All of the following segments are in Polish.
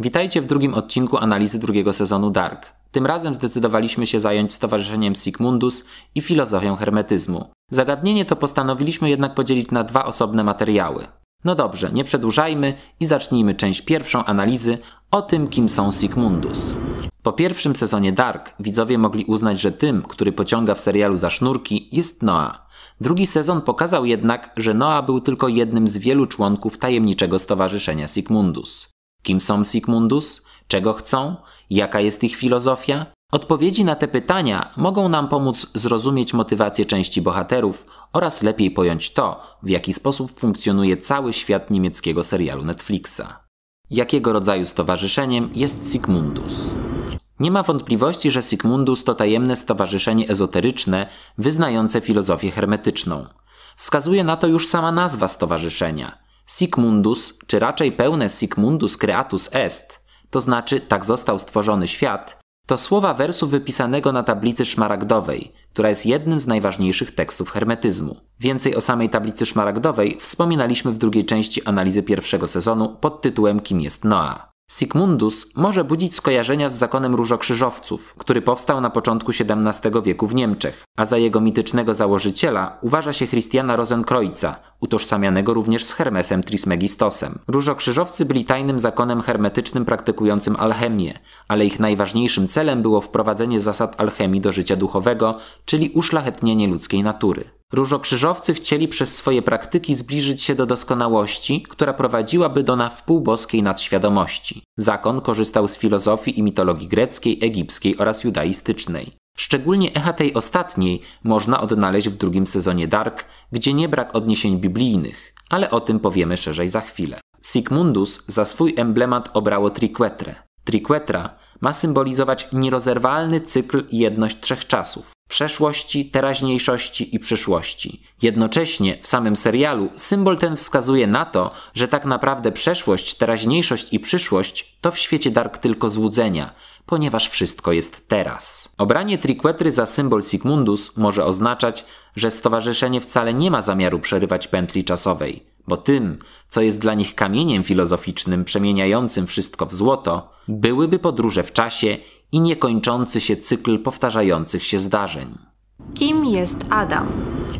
Witajcie w drugim odcinku analizy drugiego sezonu Dark. Tym razem zdecydowaliśmy się zająć Stowarzyszeniem Sigmundus i filozofią hermetyzmu. Zagadnienie to postanowiliśmy jednak podzielić na dwa osobne materiały. No dobrze, nie przedłużajmy i zacznijmy część pierwszą analizy o tym, kim są Sigmundus. Po pierwszym sezonie Dark widzowie mogli uznać, że tym, który pociąga w serialu za sznurki, jest Noa. Drugi sezon pokazał jednak, że Noa był tylko jednym z wielu członków tajemniczego stowarzyszenia Sigmundus. Kim są Sigmundus? Czego chcą? Jaka jest ich filozofia? Odpowiedzi na te pytania mogą nam pomóc zrozumieć motywację części bohaterów oraz lepiej pojąć to, w jaki sposób funkcjonuje cały świat niemieckiego serialu Netflixa. Jakiego rodzaju stowarzyszeniem jest Sigmundus? Nie ma wątpliwości, że Sigmundus to tajemne stowarzyszenie ezoteryczne wyznające filozofię hermetyczną. Wskazuje na to już sama nazwa stowarzyszenia – Sigmundus, czy raczej pełne Sigmundus creatus est, to znaczy tak został stworzony świat, to słowa wersu wypisanego na tablicy szmaragdowej, która jest jednym z najważniejszych tekstów hermetyzmu. Więcej o samej tablicy szmaragdowej wspominaliśmy w drugiej części analizy pierwszego sezonu pod tytułem Kim jest Noa. Sigmundus może budzić skojarzenia z zakonem różokrzyżowców, który powstał na początku XVII wieku w Niemczech, a za jego mitycznego założyciela uważa się Christiana Rosenkreuza, utożsamianego również z Hermesem Trismegistosem. Różokrzyżowcy byli tajnym zakonem hermetycznym praktykującym alchemię, ale ich najważniejszym celem było wprowadzenie zasad alchemii do życia duchowego, czyli uszlachetnienie ludzkiej natury. Różokrzyżowcy chcieli przez swoje praktyki zbliżyć się do doskonałości, która prowadziłaby do nawpół boskiej nadświadomości. Zakon korzystał z filozofii i mitologii greckiej, egipskiej oraz judaistycznej. Szczególnie echa tej ostatniej można odnaleźć w drugim sezonie Dark, gdzie nie brak odniesień biblijnych, ale o tym powiemy szerzej za chwilę. Sigmundus za swój emblemat obrało Triquetrę. Triquetra ma symbolizować nierozerwalny cykl i jedność trzech czasów przeszłości, teraźniejszości i przyszłości. Jednocześnie w samym serialu symbol ten wskazuje na to, że tak naprawdę przeszłość, teraźniejszość i przyszłość to w świecie Dark tylko złudzenia, ponieważ wszystko jest teraz. Obranie Triquetry za symbol Sigmundus może oznaczać, że stowarzyszenie wcale nie ma zamiaru przerywać pętli czasowej, bo tym, co jest dla nich kamieniem filozoficznym przemieniającym wszystko w złoto, byłyby podróże w czasie i niekończący się cykl powtarzających się zdarzeń. Kim jest Adam?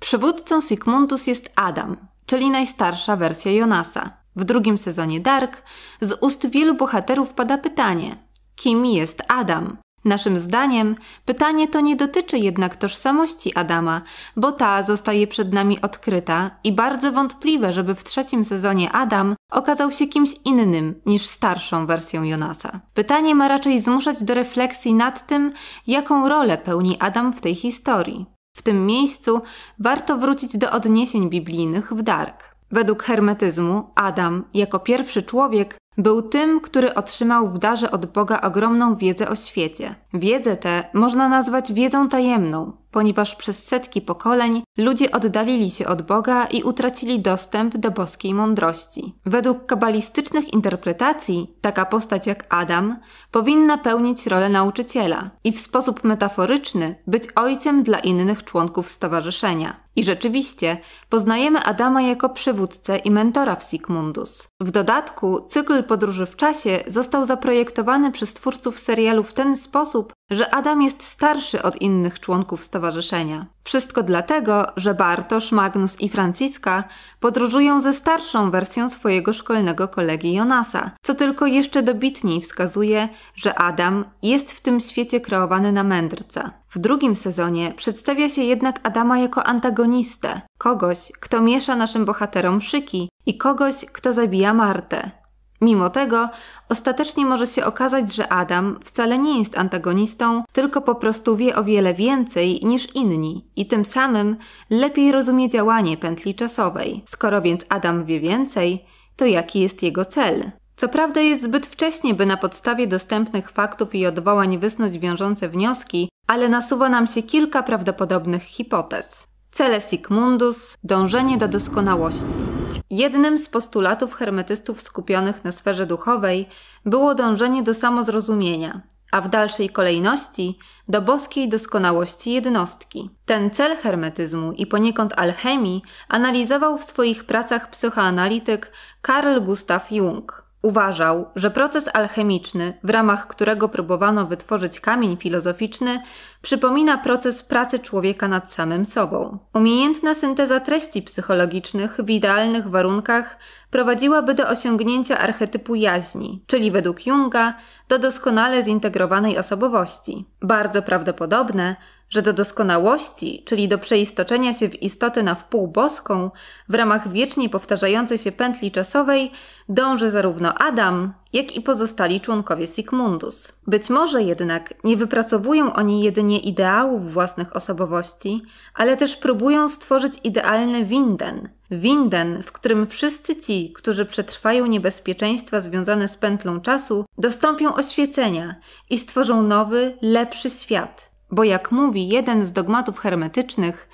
Przywódcą Sigmundus jest Adam, czyli najstarsza wersja Jonasa. W drugim sezonie Dark z ust wielu bohaterów pada pytanie: kim jest Adam? Naszym zdaniem pytanie to nie dotyczy jednak tożsamości Adama, bo ta zostaje przed nami odkryta i bardzo wątpliwe, żeby w trzecim sezonie Adam okazał się kimś innym niż starszą wersją Jonasa. Pytanie ma raczej zmuszać do refleksji nad tym, jaką rolę pełni Adam w tej historii. W tym miejscu warto wrócić do odniesień biblijnych w Dark. Według hermetyzmu Adam, jako pierwszy człowiek, był tym, który otrzymał w darze od Boga ogromną wiedzę o świecie. Wiedzę tę można nazwać wiedzą tajemną, ponieważ przez setki pokoleń ludzie oddalili się od Boga i utracili dostęp do boskiej mądrości. Według kabalistycznych interpretacji taka postać jak Adam powinna pełnić rolę nauczyciela i w sposób metaforyczny być ojcem dla innych członków stowarzyszenia. I rzeczywiście poznajemy Adama jako przywódcę i mentora w Sigmundus. W dodatku cykl podróży w czasie został zaprojektowany przez twórców serialu w ten sposób, sposób, że Adam jest starszy od innych członków stowarzyszenia. Wszystko dlatego, że Bartosz, Magnus i Franciszka podróżują ze starszą wersją swojego szkolnego kolegi Jonasa, co tylko jeszcze dobitniej wskazuje, że Adam jest w tym świecie kreowany na mędrca. W drugim sezonie przedstawia się jednak Adama jako antagonistę, kogoś, kto miesza naszym bohaterom szyki i kogoś, kto zabija Martę. Mimo tego, ostatecznie może się okazać, że Adam wcale nie jest antagonistą, tylko po prostu wie o wiele więcej niż inni i tym samym lepiej rozumie działanie pętli czasowej. Skoro więc Adam wie więcej, to jaki jest jego cel? Co prawda jest zbyt wcześnie, by na podstawie dostępnych faktów i odwołań wysnuć wiążące wnioski, ale nasuwa nam się kilka prawdopodobnych hipotez. Cele Sigmundus dążenie do doskonałości. Jednym z postulatów hermetystów skupionych na sferze duchowej było dążenie do samozrozumienia, a w dalszej kolejności do boskiej doskonałości jednostki. Ten cel hermetyzmu i poniekąd alchemii analizował w swoich pracach psychoanalityk Karl Gustav Jung. Uważał, że proces alchemiczny, w ramach którego próbowano wytworzyć kamień filozoficzny, przypomina proces pracy człowieka nad samym sobą. Umiejętna synteza treści psychologicznych w idealnych warunkach prowadziłaby do osiągnięcia archetypu jaźni, czyli według Junga do doskonale zintegrowanej osobowości. Bardzo prawdopodobne, że do doskonałości, czyli do przeistoczenia się w istotę na wpół boską, w ramach wiecznie powtarzającej się pętli czasowej, dąży zarówno Adam, jak i pozostali członkowie Sigmundus. Być może jednak nie wypracowują oni jedynie ideałów własnych osobowości, ale też próbują stworzyć idealny winden. Winden, w którym wszyscy ci, którzy przetrwają niebezpieczeństwa związane z pętlą czasu, dostąpią oświecenia i stworzą nowy, lepszy świat – bo jak mówi jeden z dogmatów hermetycznych,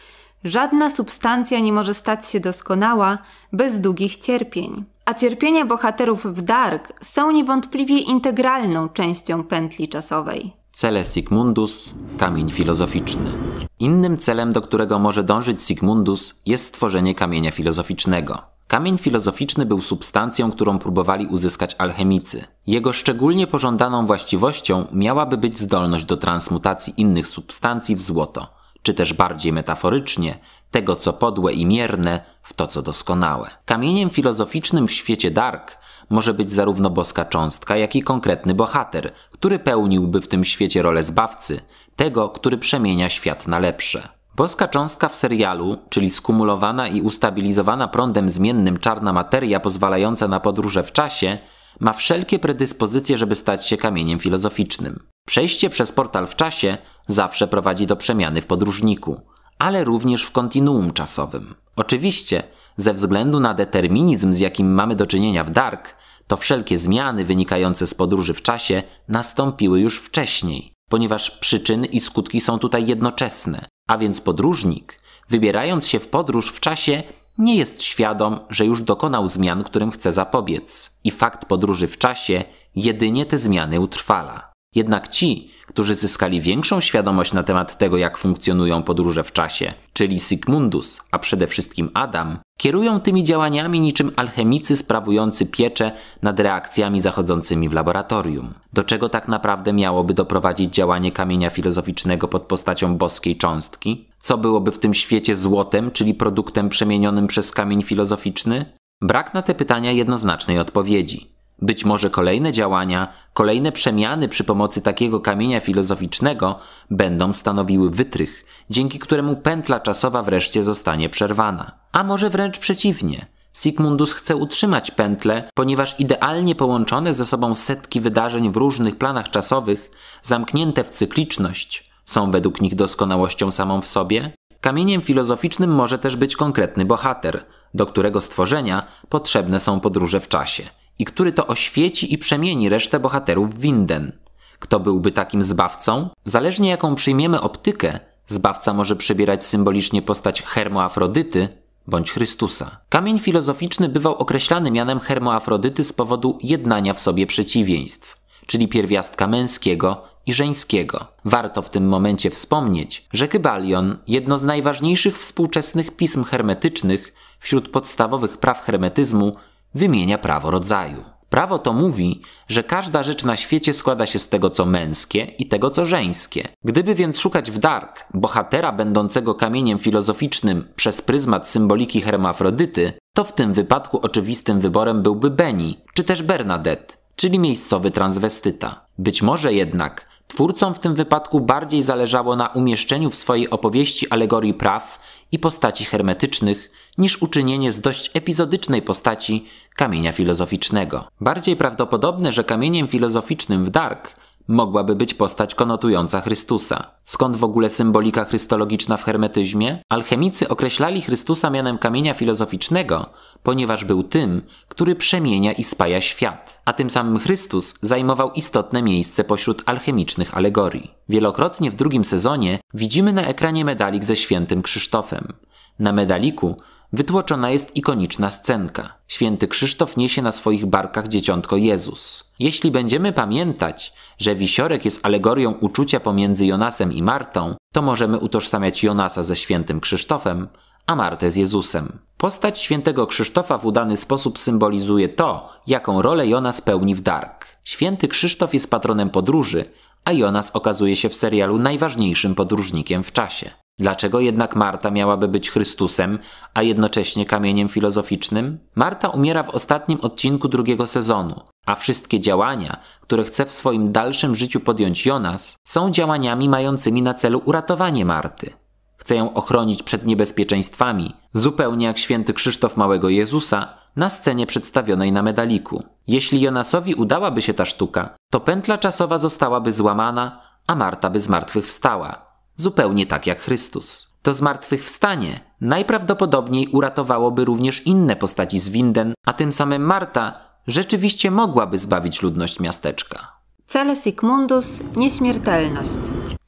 żadna substancja nie może stać się doskonała bez długich cierpień. A cierpienia bohaterów w Dark są niewątpliwie integralną częścią pętli czasowej. Cele Sigmundus kamień filozoficzny. Innym celem, do którego może dążyć Sigmundus, jest stworzenie kamienia filozoficznego. Kamień filozoficzny był substancją, którą próbowali uzyskać alchemicy. Jego szczególnie pożądaną właściwością miałaby być zdolność do transmutacji innych substancji w złoto, czy też bardziej metaforycznie, tego co podłe i mierne w to co doskonałe. Kamieniem filozoficznym w świecie Dark może być zarówno boska cząstka, jak i konkretny bohater, który pełniłby w tym świecie rolę zbawcy, tego, który przemienia świat na lepsze. Boska cząstka w serialu, czyli skumulowana i ustabilizowana prądem zmiennym czarna materia pozwalająca na podróże w czasie, ma wszelkie predyspozycje, żeby stać się kamieniem filozoficznym. Przejście przez portal w czasie zawsze prowadzi do przemiany w podróżniku, ale również w kontinuum czasowym. Oczywiście, ze względu na determinizm, z jakim mamy do czynienia w Dark, to wszelkie zmiany wynikające z podróży w czasie nastąpiły już wcześniej, ponieważ przyczyny i skutki są tutaj jednoczesne, a więc podróżnik, wybierając się w podróż w czasie, nie jest świadom, że już dokonał zmian, którym chce zapobiec, i fakt podróży w czasie jedynie te zmiany utrwala. Jednak ci, którzy zyskali większą świadomość na temat tego, jak funkcjonują podróże w czasie, czyli Sigmundus, a przede wszystkim Adam, kierują tymi działaniami niczym alchemicy sprawujący pieczę nad reakcjami zachodzącymi w laboratorium. Do czego tak naprawdę miałoby doprowadzić działanie kamienia filozoficznego pod postacią boskiej cząstki? Co byłoby w tym świecie złotem, czyli produktem przemienionym przez kamień filozoficzny? Brak na te pytania jednoznacznej odpowiedzi. Być może kolejne działania, kolejne przemiany przy pomocy takiego kamienia filozoficznego będą stanowiły wytrych, dzięki któremu pętla czasowa wreszcie zostanie przerwana. A może wręcz przeciwnie. Sigmundus chce utrzymać pętle, ponieważ idealnie połączone ze sobą setki wydarzeń w różnych planach czasowych, zamknięte w cykliczność, są według nich doskonałością samą w sobie? Kamieniem filozoficznym może też być konkretny bohater, do którego stworzenia potrzebne są podróże w czasie i który to oświeci i przemieni resztę bohaterów Winden. Kto byłby takim zbawcą? Zależnie jaką przyjmiemy optykę, zbawca może przybierać symbolicznie postać Hermoafrodyty bądź Chrystusa. Kamień filozoficzny bywał określany mianem Hermoafrodyty z powodu jednania w sobie przeciwieństw, czyli pierwiastka męskiego i żeńskiego. Warto w tym momencie wspomnieć, że Kybalion, jedno z najważniejszych współczesnych pism hermetycznych, wśród podstawowych praw hermetyzmu wymienia prawo rodzaju. Prawo to mówi, że każda rzecz na świecie składa się z tego, co męskie i tego, co żeńskie. Gdyby więc szukać w Dark bohatera będącego kamieniem filozoficznym przez pryzmat symboliki hermafrodyty, to w tym wypadku oczywistym wyborem byłby Beni, czy też Bernadette, czyli miejscowy transwestyta. Być może jednak twórcom w tym wypadku bardziej zależało na umieszczeniu w swojej opowieści alegorii praw i postaci hermetycznych, niż uczynienie z dość epizodycznej postaci kamienia filozoficznego. Bardziej prawdopodobne, że kamieniem filozoficznym w Dark mogłaby być postać konotująca Chrystusa. Skąd w ogóle symbolika chrystologiczna w hermetyzmie? Alchemicy określali Chrystusa mianem kamienia filozoficznego, ponieważ był tym, który przemienia i spaja świat, a tym samym Chrystus zajmował istotne miejsce pośród alchemicznych alegorii. Wielokrotnie w drugim sezonie widzimy na ekranie medalik ze świętym Krzysztofem. Na medaliku Wytłoczona jest ikoniczna scenka. Święty Krzysztof niesie na swoich barkach dzieciątko Jezus. Jeśli będziemy pamiętać, że wisiorek jest alegorią uczucia pomiędzy Jonasem i Martą, to możemy utożsamiać Jonasa ze świętym Krzysztofem, a Martę z Jezusem. Postać świętego Krzysztofa w udany sposób symbolizuje to, jaką rolę Jonas pełni w Dark. Święty Krzysztof jest patronem podróży, a Jonas okazuje się w serialu najważniejszym podróżnikiem w czasie. Dlaczego jednak Marta miałaby być Chrystusem, a jednocześnie kamieniem filozoficznym? Marta umiera w ostatnim odcinku drugiego sezonu, a wszystkie działania, które chce w swoim dalszym życiu podjąć Jonas, są działaniami mającymi na celu uratowanie Marty. Chce ją ochronić przed niebezpieczeństwami, zupełnie jak święty Krzysztof Małego Jezusa na scenie przedstawionej na medaliku. Jeśli Jonasowi udałaby się ta sztuka, to pętla czasowa zostałaby złamana, a Marta by zmartwychwstała zupełnie tak jak Chrystus. To zmartwychwstanie najprawdopodobniej uratowałoby również inne postaci z Winden, a tym samym Marta rzeczywiście mogłaby zbawić ludność miasteczka. Cele Sigmundus nieśmiertelność.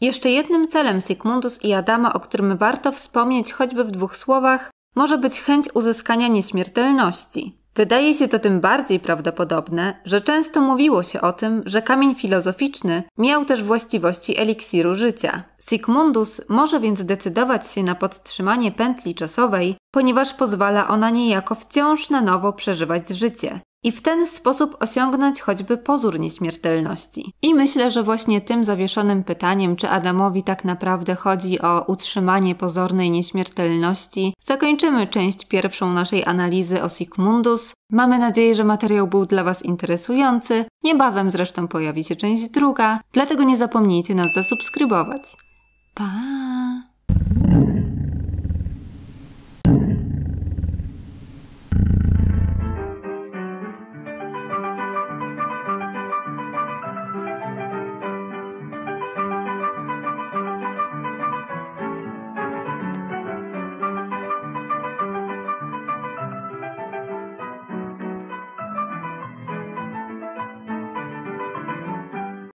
Jeszcze jednym celem Sigmundus i Adama, o którym warto wspomnieć choćby w dwóch słowach, może być chęć uzyskania nieśmiertelności. Wydaje się to tym bardziej prawdopodobne, że często mówiło się o tym, że kamień filozoficzny miał też właściwości eliksiru życia. Sigmundus może więc decydować się na podtrzymanie pętli czasowej, ponieważ pozwala ona niejako wciąż na nowo przeżywać życie i w ten sposób osiągnąć choćby pozór nieśmiertelności. I myślę, że właśnie tym zawieszonym pytaniem, czy Adamowi tak naprawdę chodzi o utrzymanie pozornej nieśmiertelności, zakończymy część pierwszą naszej analizy o Sigmundus. Mamy nadzieję, że materiał był dla Was interesujący. Niebawem zresztą pojawi się część druga, dlatego nie zapomnijcie nas zasubskrybować. Pa!